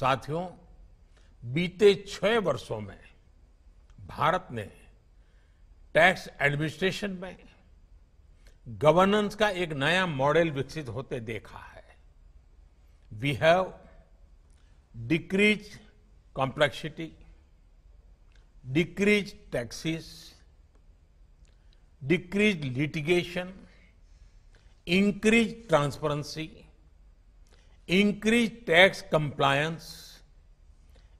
साथियों बीते छह वर्षों में भारत ने टैक्स एडमिनिस्ट्रेशन में गवर्नेंस का एक नया मॉडल विकसित होते देखा है we have decrease complexity decrease taxes decrease litigation increase transparency increase tax compliance,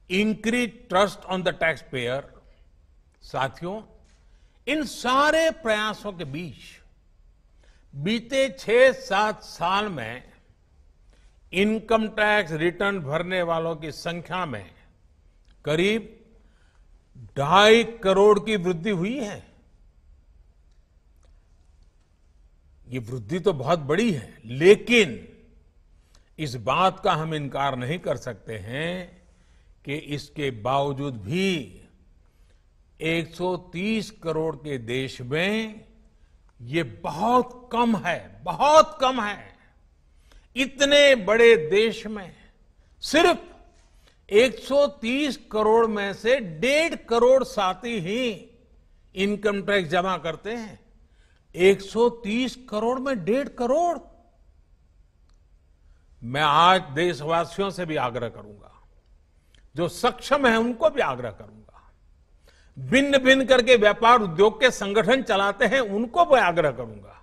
increase trust on the taxpayer. साथियों इन सारे प्रयासों के बीच बीते छह सात साल में इनकम टैक्स रिटर्न भरने वालों की संख्या में करीब ढाई करोड़ की वृद्धि हुई है ये वृद्धि तो बहुत बड़ी है लेकिन इस बात का हम इनकार नहीं कर सकते हैं कि इसके बावजूद भी 130 करोड़ के देश में ये बहुत कम है बहुत कम है इतने बड़े देश में सिर्फ 130 करोड़ में से डेढ़ करोड़ साथी ही इनकम टैक्स जमा करते हैं 130 करोड़ में डेढ़ करोड़ मैं आज देशवासियों से भी आग्रह करूंगा जो सक्षम है उनको भी आग्रह करूंगा भिन्न भिन्न करके व्यापार उद्योग के संगठन चलाते हैं उनको भी आग्रह करूंगा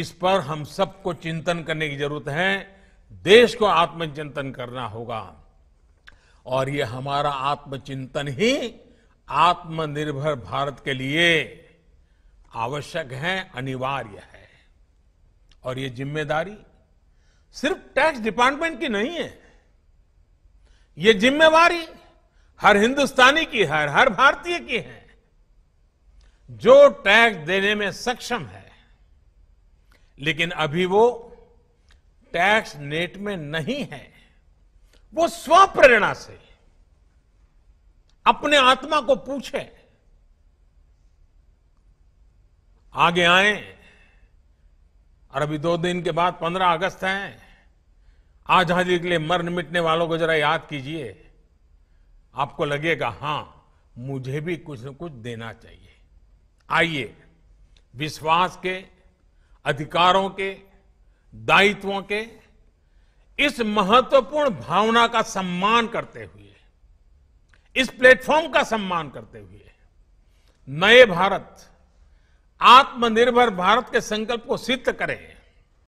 इस पर हम सबको चिंतन करने की जरूरत है देश को आत्मचिंतन करना होगा और ये हमारा आत्मचिंतन ही आत्मनिर्भर भारत के लिए आवश्यक है अनिवार्य है और ये जिम्मेदारी सिर्फ टैक्स डिपार्टमेंट की नहीं है ये जिम्मेवारी हर हिंदुस्तानी की है हर भारतीय की है जो टैक्स देने में सक्षम है लेकिन अभी वो टैक्स नेट में नहीं है वो स्वप्रेरणा से अपने आत्मा को पूछे आगे आए और अभी दो दिन के बाद पंद्रह अगस्त है आजादी के लिए मरने मिटने वालों को जरा याद कीजिए आपको लगेगा हां मुझे भी कुछ न कुछ देना चाहिए आइए विश्वास के अधिकारों के दायित्वों के इस महत्वपूर्ण भावना का सम्मान करते हुए इस प्लेटफॉर्म का सम्मान करते हुए नए भारत आत्मनिर्भर भारत के संकल्प को सिद्ध करें